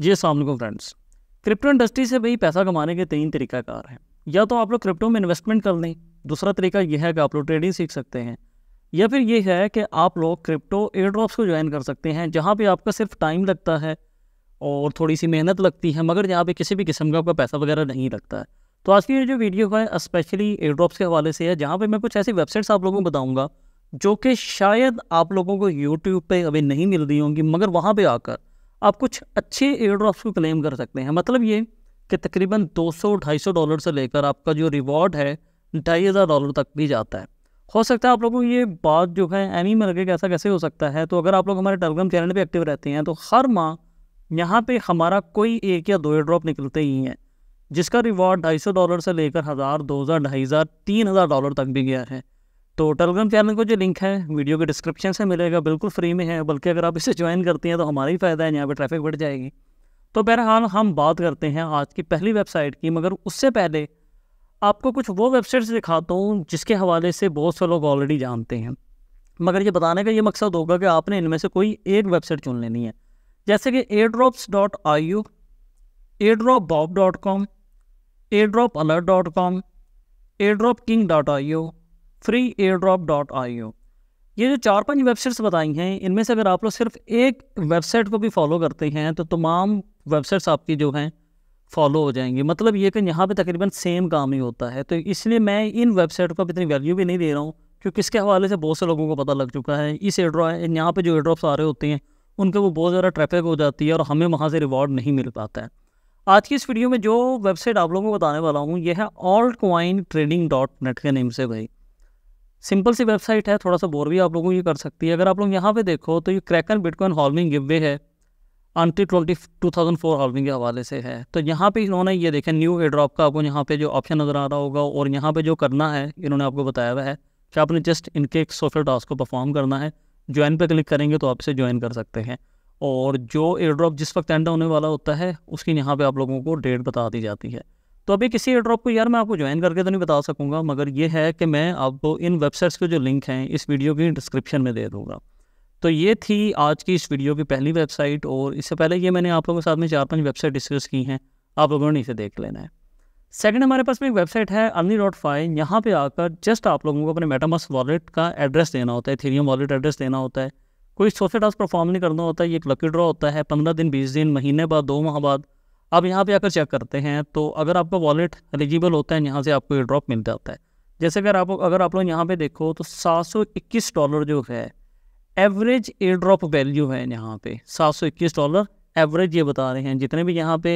जी असल friends crypto industry से भाई पैसा कमाने के तीन तरीकाकार हैं या तो आप लोग क्रिप्टो में इन्वेस्टमेंट कर लें दूसरा तरीका यह है कि आप लोग ट्रेडिंग सीख सकते हैं या फिर ये है कि आप लोग क्रिप्टो एयर ड्रॉप्स को ज्वाइन कर सकते हैं जहाँ पे आपका सिर्फ टाइम लगता है और थोड़ी सी मेहनत लगती है मगर यहाँ पे किसी भी किस्म का आपका पैसा वगैरह नहीं लगता है तो आज की जो वीडियो है स्पेशली एयर ड्रॉप्स के हवाले से है जहाँ पर मैं कुछ ऐसी वेबसाइट्स आप लोगों को बताऊँगा जो कि शायद आप लोगों को यूट्यूब पर अभी नहीं मिल रही होंगी मगर वहाँ पर आकर आप कुछ अच्छे एयर ड्रॉप्स को क्लेम कर सकते हैं मतलब ये कि तकरीबन 200-250 डॉलर से लेकर आपका जो रिवॉर्ड है ढाई हज़ार डॉलर तक भी जाता है हो सकता है आप लोगों को ये बात जो है एम ही में लगे कि ऐसा कैसे हो सकता है तो अगर आप लोग हमारे टेलीग्राम चैनल पर एक्टिव रहते हैं तो हर माह यहाँ पर हमारा कोई एक या दो एयर ड्रॉप निकलते ही हैं जिसका रिवॉर्ड ढाई सौ डॉलर से लेकर हज़ार दो हज़ार ढाई हज़ार तीन हज़ार डॉलर तक भी गया है तो टेलीग्राम चैनल को जो लिंक है वीडियो के डिस्क्रिप्शन से मिलेगा बिल्कुल फ्री में है बल्कि अगर आप इसे ज्वाइन करते हैं तो हमारा ही फ़ायदा है यहाँ पर ट्रैफिक बढ़ जाएगी तो बहरहाल हम बात करते हैं आज की पहली वेबसाइट की मगर उससे पहले आपको कुछ वो वेबसाइट्स दिखाता हूँ जिसके हवाले से बहुत से लोग ऑलरेडी जानते हैं मगर ये बताने का ये मकसद होगा कि आपने इनमें से कोई एक वेबसाइट चुन लेनी है जैसे कि airdrops dot I U airdrop bob dot com airdrop alert dot com airdrop king dot I U free airdrop dot I O ये जो चार पांच वेबसाइट्स बताई हैं इनमें से अगर आप लोग सिर्फ एक वेबसाइट को भी फॉलो करते हैं तो तमाम वेबसाइट्स आपकी जो हैं फॉलो हो जाएंगी मतलब ये कि यहाँ पे तकरीबन सेम काम ही होता है तो इसलिए मैं इन वेबसाइट को इतनी वैल्यू भी नहीं दे रहा हूँ क्योंकि इसके हवाले से बहुत से लोगों को पता लग चुका है इस एड्रॉ यहाँ पर जो ड्रॉप्स आ रहे होते हैं उनके वो बहुत ज़्यादा ट्रैफिक हो जाती है और हमें वहाँ से रिवॉर्ड नहीं मिल पाता है आज की इस वीडियो में जो वेबसाइट आप लोगों को बताने वाला हूँ यह है altcoin trading dot net के नेम से भाई सिंपल सी वेबसाइट है थोड़ा सा बोर भी आप लोगों को ये कर सकती है अगर आप लोग यहाँ पे देखो तो ये Kraken bitcoin halving giveaway है until twenty two thousand four halving के हवाले से है तो यहाँ पे इन्होंने ये देखा न्यू एड्रॉप का आपको यहाँ पे जो ऑप्शन नज़र आ रहा होगा और यहाँ पे जो करना है इन्होंने आपको बताया हुआ है कि आपने जस्ट इनके एक सोशल टास्क को परफॉर्म करना है ज्वाइन पर क्लिक करेंगे तो आप इसे ज्वाइन कर सकते हैं और जो एयर ड्रॉप जिस वक्त एंड होने वाला होता है उसकी यहाँ पर आप लोगों को डेट बता दी जाती है तो अभी किसी ड्रॉप को यार मैं आपको ज्वाइन करके तो नहीं बता सकूंगा मगर ये है कि मैं आपको इन वेबसाइट्स के जो लिंक हैं इस वीडियो की डिस्क्रिप्शन में दे दूँगा तो ये थी आज की इस वीडियो की पहली वेबसाइट और इससे पहले ये मैंने आप लोगों के साथ में चार पाँच वेबसाइट डिस्कस की हैं आप लोगों ने इसे देख लेना है सेकेंड हमारे पास में एक वेबसाइट है अर्नी डॉट फाइव यहाँ पर आकर जस्ट आप लोगों को अपने मेटामस वॉलेट का एड्रेस देना होता है थीरियम वॉलेट एड्रेस देना होता है कोई सोशल टास्क परफॉर्म नहीं करना होता है ये एक लकी ड्रॉ होता है पंद्रह दिन बीस दिन महीने बाद दो माह बाद अब यहाँ पे आकर चेक करते हैं तो अगर आपका वॉलेट एलिजिबल होता है यहाँ से आपको एयर ड्रॉप मिल जाता है जैसे अगर आप अगर आप लोग यहाँ पे देखो तो 721 डॉलर जो है एवरेज एयर ड्रॉप वैल्यू है यहाँ पे 721 डॉलर एवरेज ये बता रहे हैं जितने भी यहाँ पे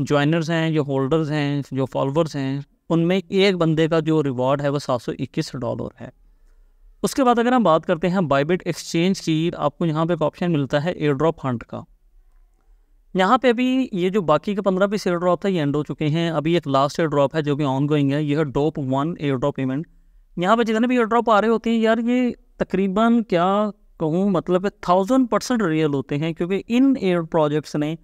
ज्वाइनर्स हैं जो होल्डर्स हैं जो फॉलोअर्स हैं उनमें एक बंदे का जो रिवॉर्ड है वो सात डॉलर है उसके बाद अगर हम बात करते हैं बाइबिट एक्सचेंज की आपको यहाँ पे एक ऑप्शन मिलता है एयर ड्रॉप हंट का यहाँ पे अभी ये जो बाकी के पंद्रह बीस एयर ड्रॉप था ये एंड हो चुके हैं अभी एक लास्ट एयर ड्रॉप है जो कि ऑन गोइंग है ये है drop one airdrop event यहाँ पे जितने भी एयर ड्रॉप आ रहे होते हैं यार ये तकरीबन क्या कहूँ मतलब थाउजेंड परसेंट रियल होते हैं क्योंकि इन एयर प्रोजेक्ट्स ने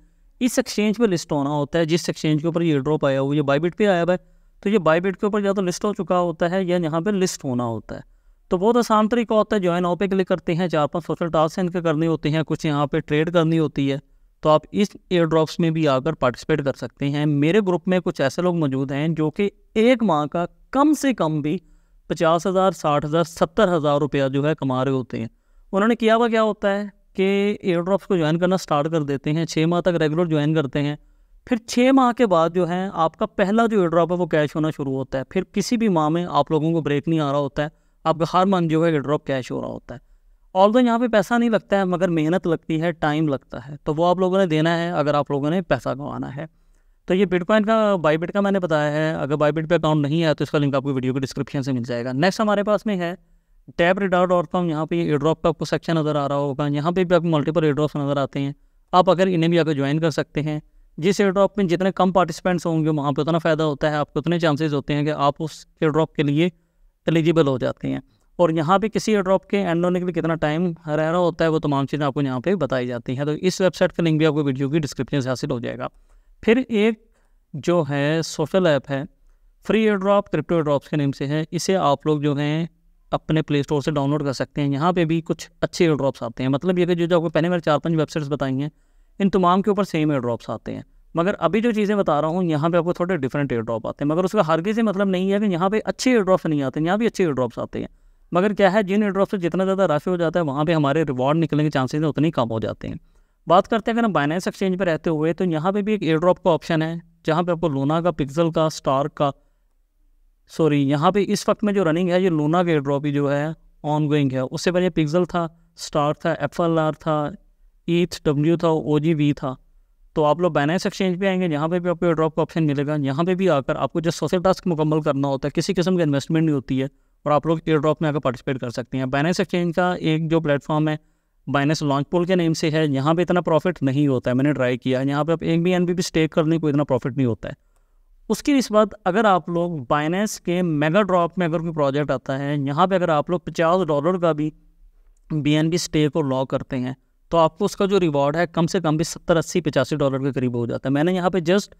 इस एक्सचेंज पर लिस्ट होना होता है जिस एक्सचेंज के ऊपर ये ड्रॉप आया हुआ ये बाईबिट पर आया हुआ है तो ये बाईबिट के ऊपर या तो लिस्ट हो चुका होता है या यहाँ पर लिस्ट होना होता है तो बहुत तो आसान तरीका होता है ज्वाइन ऑपे क्लिक करते हैं चार पाँच सोशल टास्क इनके करने होते हैं कुछ यहाँ पर ट्रेड करनी होती है तो आप इस एयर ड्रॉप्स में भी आकर पार्टिसिपेट कर सकते हैं मेरे ग्रुप में कुछ ऐसे लोग मौजूद हैं जो कि एक माह का कम से कम भी पचास हज़ार साठ हज़ार सत्तर हज़ार रुपया जो है कमा रहे होते हैं उन्होंने किया हुआ क्या होता है कि एयर ड्रॉप्स को ज्वाइन करना स्टार्ट कर देते हैं छः माह तक रेगुलर ज्वाइन करते हैं फिर छः माह के बाद जो है आपका पहला जो एयर ड्रॉप है वो कैश होना शुरू होता है फिर किसी भी माह में आप लोगों को ब्रेक नहीं आ रहा होता है आपका हर मंथ जो है एयर ड्रॉप कैश हो रहा होता है ऑल दो यहाँ पे पैसा नहीं लगता है मगर मेहनत लगती है टाइम लगता है तो वो आप लोगों ने देना है अगर आप लोगों ने पैसा कमाना है तो ये बिटकॉइन का बाईबिट का मैंने बताया है अगर बाईबिट पे अकाउंट नहीं है तो इसका लिंक आपको वीडियो के डिस्क्रिप्शन से मिल जाएगा नेक्स्ट हमारे पास में है टैप रिडार डॉट कॉम यहाँ पर एड्रॉप का आपको सेक्शन नज़र आ रहा होगा यहाँ पर भी आपको मल्टीपल एड्रॉप नज़र आते हैं आप अगर इन्हें भी आकर ज्वाइन कर सकते हैं जिस एड्रॉप में जितने कम पार्टिसिपेंट्स होंगे वहाँ पर उतना फ़ायदा होता है आपको उतने चांसेज़ होते हैं कि आप उस एड्रॉप के लिए एलिजिबल हो जाते हैं और यहाँ पे किसी ड्रॉप के एंड होने के लिए कितना टाइम रह रहा होता है वो तमाम चीज़ें आपको यहाँ पे बताई जाती हैं तो इस वेबसाइट का लिंक भी आपको वीडियो की डिस्क्रिप्शन से हासिल हो जाएगा फिर एक जो है सोशल ऐप है free airdrop crypto drops के नेम से है इसे आप लोग जो हैं अपने प्ले स्टोर से डाउनलोड कर सकते हैं यहाँ पर भी कुछ अच्छे एयर ड्रॉप्स आते हैं मतलब ये कि जो जो आपको पहले मैंने चार पाँच वेबसाइट्स बताई हैं इन तमाम के ऊपर सेम एयर ड्रॉप्स आते हैं मगर अभी जो चीज़ें बता रहा हूँ यहाँ पे आपको थोड़े डिफरेंट एयर ड्रॉप आते हैं मगर उसका हर किसी मतलब नहीं है कि यहाँ पे अच्छे एयर ड्रॉप्स नहीं आते यहाँ भी अच्छे एयर ड्रॉप्स आते हैं मगर क्या है जिन एड्रॉप से जितना ज़्यादा रश हो जाता है वहाँ पर हमारे रिवॉर्ड निकलने के चांसेज उतने ही कम हो जाते हैं बात करते हैं अगर हम बाइनेंस एक्सचेंज पर रहते हुए तो यहाँ पे भी एक ड्रॉप का ऑप्शन है जहाँ पे आपको लोना का पिक्सल का स्टार का सॉरी यहाँ पे इस वक्त में जो रनिंग है ये लोना का ड्रॉप ही जो है ऑन गोइंग है उससे पहले पिक्सल था स्टार था एफ एल आर था ईथ e डब्ल्यू था ओ जी वी था तो आप लोग बैनेंस एक्सचेंज पे आएंगे यहाँ पे भी आपको ड्रॉप का ऑप्शन मिलेगा यहाँ पे भी आकर आपको जो सोशल टास्क मुकम्मल करना होता है किसी किस्म की इन्वेस्टमेंट नहीं होती है और आप लोग एयर ड्रॉप में आकर पार्टिसिपेट कर सकते हैं बाइनेस एक्सचेंज का एक जो प्लेटफॉर्म है बाइनेस लॉन्च पोल के नेम से है यहाँ पर इतना प्रॉफिट नहीं होता है मैंने ट्राई किया है यहाँ पर आप एक भी एन बी स्टेक करने को इतना प्रॉफिट नहीं होता है उसके इस बात अगर आप लोग बाइनेंस के मेगा ड्रॉप में अगर कोई प्रोजेक्ट आता है यहाँ पर अगर आप लोग पचास डॉलर का भी बी एन बी स्टेक और लॉ करते हैं तो आपको उसका जो रिवॉर्ड है कम से कम भी सत्तर अस्सी पचासी डॉलर के करीब हो जाता है मैंने यहाँ पर जस्ट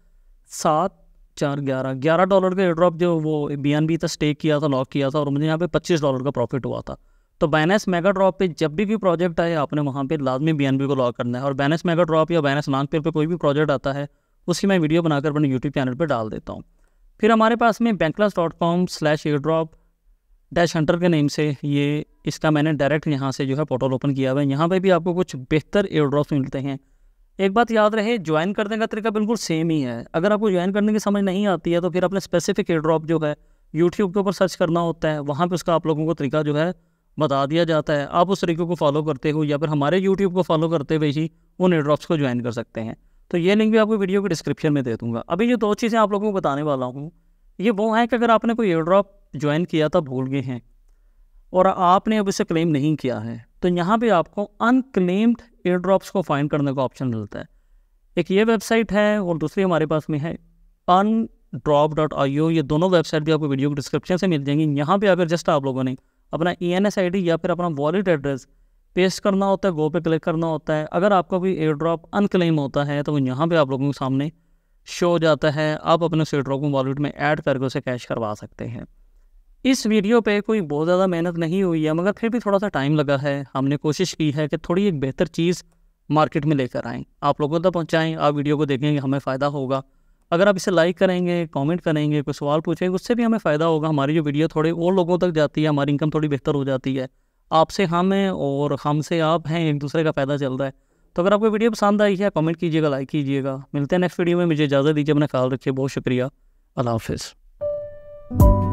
सात चार ग्यारह ग्यारह डॉलर का एयड्रॉप जो वो बी एन बी था स्टेक किया था लॉक किया था और मुझे यहाँ पे पच्चीस डॉलर का प्रॉफिट हुआ था तो बैनस मेगा ड्रॉप पे जब भी कोई प्रोजेक्ट आए आपने वहाँ पे लाजमी बी एन बी को लॉक करना है और बैनस मेगा ड्रॉप या बैनस लॉन्च पे कोई भी प्रोजेक्ट आता है उसकी मैं वीडियो बनाकर अपने यूट्यूब चैनल पर डाल देता हूँ फिर हमारे पास में bankless dot com slash airdrop dash hunter के नेम से ये इसका मैंने डायरेक्ट यहाँ से जो है पोर्टल ओपन किया हुआ है यहाँ पर भी आपको कुछ बेहतर एयर ड्रॉप्स मिलते हैं एक बात याद रहे ज्वाइन करने का तरीका बिल्कुल सेम ही है अगर आपको ज्वाइन करने की समझ नहीं आती है तो फिर अपने स्पेसिफिक एड्रॉप जो है यूट्यूब के ऊपर सर्च करना होता है वहाँ पर उसका आप लोगों को तरीका जो है बता दिया जाता है आप उस तरीके को फॉलो करते हो या फिर हमारे यूट्यूब को फॉलो करते हुए ही उन एड्रॉप्स को ज्वाइन कर सकते हैं तो ये लिंक भी आपको वीडियो के डिस्क्रिप्शन में दे दूँगा अभी जो दो चीज़ें आप लोगों को बताने वाला हूँ ये वो है कि अगर आपने कोई एड्रॉप ज्वाइन किया था भूल गए हैं और आपने अब इसे क्लेम नहीं किया है तो यहाँ पे आपको अनक्लेम्ड एयर ड्रॉप्स को फाइंड करने का ऑप्शन मिलता है एक ये वेबसाइट है और दूसरी हमारे पास में है पान ड्रॉप डॉट आई ओ ये दोनों वेबसाइट भी आपको वीडियो के डिस्क्रिप्शन से मिल जाएंगी यहाँ पे अगर जस्ट आप लोगों ने अपना E N S I D या फिर अपना वॉलेट एड्रेस पेस्ट करना होता है गो पे क्लिक करना होता है अगर आपका कोई एयर ड्रॉप अनक्लेम होता है तो वो यहाँ पर आप लोगों के सामने शो हो जाता है आप अपने उस एयर ड्रॉप को वॉलेट में ऐड करके उसे कैश करवा सकते हैं इस वीडियो पे कोई बहुत ज़्यादा मेहनत नहीं हुई है मगर फिर भी थोड़ा सा टाइम लगा है हमने कोशिश की है कि थोड़ी एक बेहतर चीज़ मार्केट में लेकर आएँ आप लोगों तक पहुँचाएँ आप वीडियो को देखेंगे हमें फ़ायदा होगा अगर आप इसे लाइक करेंगे कमेंट करेंगे कोई सवाल पूछेंगे उससे भी हमें फ़ायदा होगा हमारी जो वीडियो थोड़े और लोगों तक जाती है हमारी इनकम थोड़ी बेहतर हो जाती है आपसे हम हैं और हमसे आप हैं एक दूसरे का फ़ायदा चल रहा है तो अगर आपको वीडियो पसंद आई है कमेंट कीजिएगा लाइक कीजिएगा मिलते हैं नेक्स्ट वीडियो में मुझे इजाज़त दीजिए अपना ख्याल रखिए बहुत शुक्रिया अल्लाह हाफिज़